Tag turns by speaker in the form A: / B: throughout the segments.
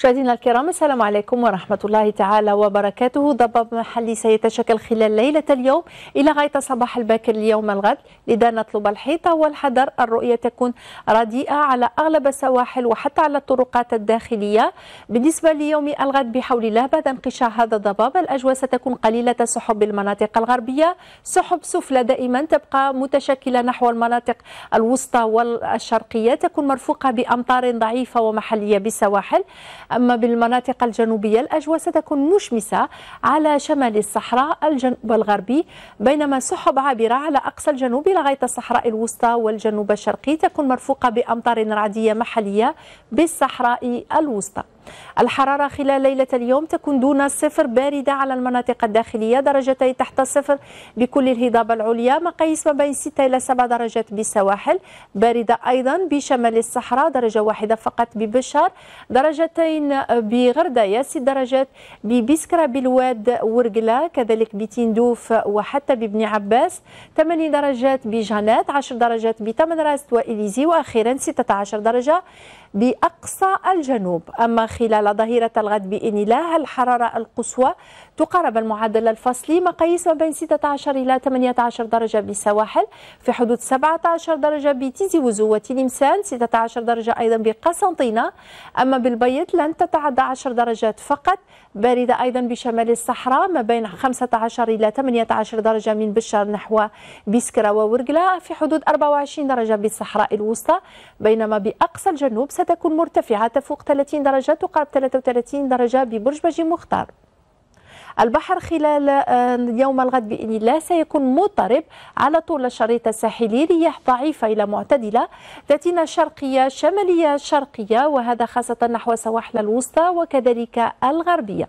A: مشاهدينا الكرام السلام عليكم ورحمة الله تعالى وبركاته ضباب محلي سيتشكل خلال ليلة اليوم إلى غاية صباح الباكر اليوم الغد لذا نطلب الحيطة والحذر الرؤية تكون رديئة على أغلب السواحل وحتى على الطرقات الداخلية بالنسبة ليوم الغد بحول الله بعد انقشاع هذا الضباب الأجواء ستكون قليلة السحب بالمناطق الغربية سحب سفلى دائما تبقى متشكلة نحو المناطق الوسطى والشرقية تكون مرفوقة بأمطار ضعيفة ومحلية بالسواحل أما بالمناطق الجنوبية الأجواء ستكون مشمسة على شمال الصحراء الجنوب الغربي بينما سحب عابرة على أقصى الجنوب لغاية الصحراء الوسطى والجنوب الشرقي تكون مرفوقة بأمطار رعدية محلية بالصحراء الوسطى الحرارة خلال ليلة اليوم تكون دون الصفر باردة على المناطق الداخلية درجتين تحت الصفر بكل الهضاب العليا مقاييس ما بين 6 إلى 7 درجات بالسواحل باردة أيضا بشمال الصحراء درجة واحدة فقط ببشار درجتين بغردايا 6 درجات ببسكرة بالواد ورقلة كذلك بتندوف وحتى بابن عباس 8 درجات بجنات 10 درجات راست وإليزي وأخيرا 16 درجة بأقصى الجنوب أما خلال ظهيرة الغد الله الحرارة القصوى تقارب المعدل الفصلي مقاييس ما بين 16 إلى 18 درجة بالسواحل في حدود 17 درجة بتيزي وزو وتلمسان 16 درجة أيضا بقسنطينة أما بالبيض لن تتعدى 10 درجات فقط باردة أيضا بشمال الصحراء ما بين 15 إلى 18 درجة من بشار نحو بسكرة وورقلة في حدود 24 درجة بالصحراء الوسطى بينما بأقصى الجنوب ستكون مرتفعة تفوق 30 درجة تقارب 33 درجة ببرج بجي مختار البحر خلال آه، يوم الغد بإذن الله سيكون مضطرب على طول الشريط الساحلي رياح ضعيفة إلى معتدلة تأتينا شرقية شمالية شرقية وهذا خاصة نحو سواحل الوسطى وكذلك الغربية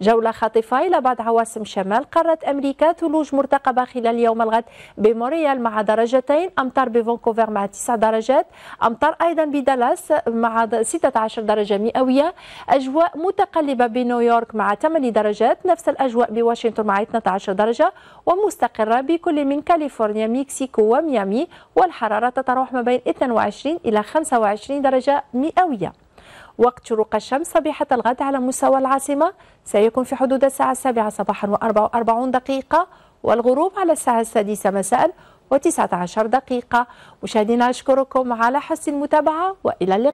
A: جولة خاطفة إلى بعض عواصم شمال قارة أمريكا ثلوج مرتقبة خلال يوم الغد بموريال مع درجتين أمطار بفانكوفر مع 9 درجات أمطار أيضا بدالاس مع 16 درجة مئوية أجواء متقلبة بنيويورك مع 8 درجات نفس الأجواء بواشنطن مع 12 درجة ومستقرة بكل من كاليفورنيا مكسيكو وميامي والحرارة تتراوح ما بين 22 إلى 25 درجة مئوية وقت شروق الشمس صبيحة الغد على مستوى العاصمة سيكون في حدود الساعة السابعة صباحا و44 دقيقة والغروب على الساعة السادسة مساء و19 دقيقة مشاهدينا أشكركم على حسن المتابعة وإلى اللقاء